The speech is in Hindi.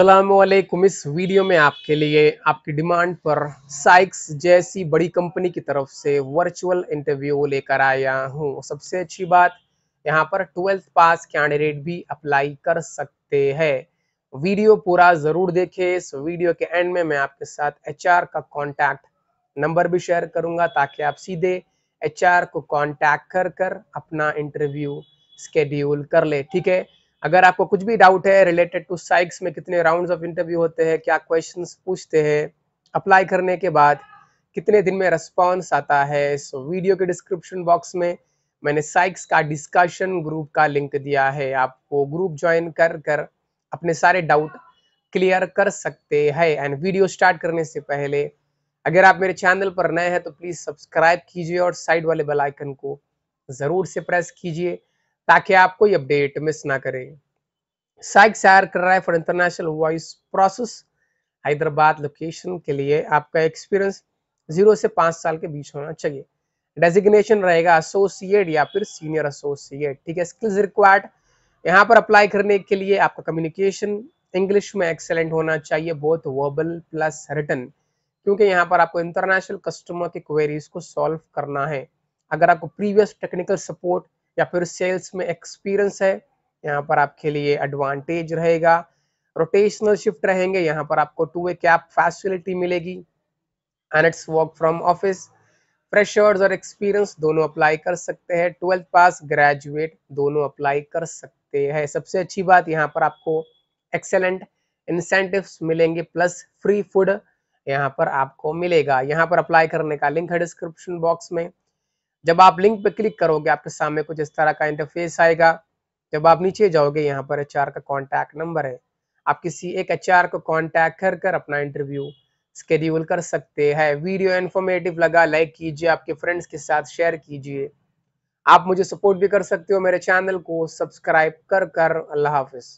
असलकुम इस वीडियो में आपके लिए आपकी डिमांड पर साइक्स जैसी बड़ी कंपनी की तरफ से वर्चुअल इंटरव्यू लेकर आया हूँ सबसे अच्छी बात यहाँ पर ट्वेल्थ पास कैंडिडेट भी अप्लाई कर सकते हैं वीडियो पूरा ज़रूर देखें इस वीडियो के एंड में मैं आपके साथ एचआर का कॉन्टैक्ट नंबर भी शेयर करूँगा ताकि आप सीधे एच को कॉन्टैक्ट कर कर अपना इंटरव्यू स्केड्यूल कर ले ठीक है अगर आपको कुछ भी डाउट है रिलेटेड टू साइक्स में कितने राउंड्स ऑफ इंटरव्यू होते हैं क्या क्वेश्चंस पूछते हैं अप्लाई करने के बाद कितने दिन में रिस्पॉन्स आता है सो so, वीडियो के डिस्क्रिप्शन बॉक्स में मैंने साइक्स का डिस्कशन ग्रुप का लिंक दिया है आपको ग्रुप ज्वाइन कर कर अपने सारे डाउट क्लियर कर सकते हैं एंड वीडियो स्टार्ट करने से पहले अगर आप मेरे चैनल पर नए हैं तो प्लीज़ सब्सक्राइब कीजिए और साइड वाले बेल आइकन को ज़रूर से प्रेस कीजिए ताकि आप कोई अपडेट मिस ना करें साइक सैर कर रहा है for international voice process Hyderabad location के लिए आपका एक्सपीरियंस जीरो से पांच साल के बीच होना चाहिए डेजिग्नेशन रहेगा एसोसिएट या फिर सीनियर एसोसिएट ठीक है स्किल्स रिक्वायर्ड यहाँ पर अप्लाई करने के लिए आपका कम्युनिकेशन इंग्लिश में एक्सेलेंट होना चाहिए बोथ वर्बल प्लस रिटर्न क्योंकि यहाँ पर आपको इंटरनेशनल कस्टमर की क्वेरीज को सॉल्व करना है अगर आपको प्रीवियस टेक्निकल सपोर्ट या फिर सेल्स में एक्सपीरियंस है यहाँ पर आपके लिए एडवांटेज रहेगा रोटेशनल शिफ्ट रहेंगे यहाँ पर आपको टू वे कैप फैसिलिटी मिलेगी and it's work from office freshers और एक्सपीरियंस दोनों अप्लाई कर सकते हैं ट्वेल्थ पास ग्रेजुएट दोनों अप्लाई कर सकते हैं सबसे अच्छी बात यहाँ पर आपको एक्सेलेंट इंसेंटिव्स मिलेंगे प्लस फ्री फूड यहाँ पर आपको मिलेगा यहाँ पर अप्लाई करने का लिंक है डिस्क्रिप्शन बॉक्स में जब आप लिंक पे क्लिक करोगे आपके सामने कुछ इस तरह का इंटरफेस आएगा जब आप नीचे जाओगे यहाँ पर एच का कॉन्टैक्ट नंबर है आप किसी एक एच को कॉन्टैक्ट कर कर अपना इंटरव्यू स्केड्यूल कर सकते हैं वीडियो इन्फॉर्मेटिव लगा लाइक कीजिए आपके फ्रेंड्स के साथ शेयर कीजिए आप मुझे सपोर्ट भी कर सकते हो मेरे चैनल को सब्सक्राइब कर कर अल्लाह हाफिज़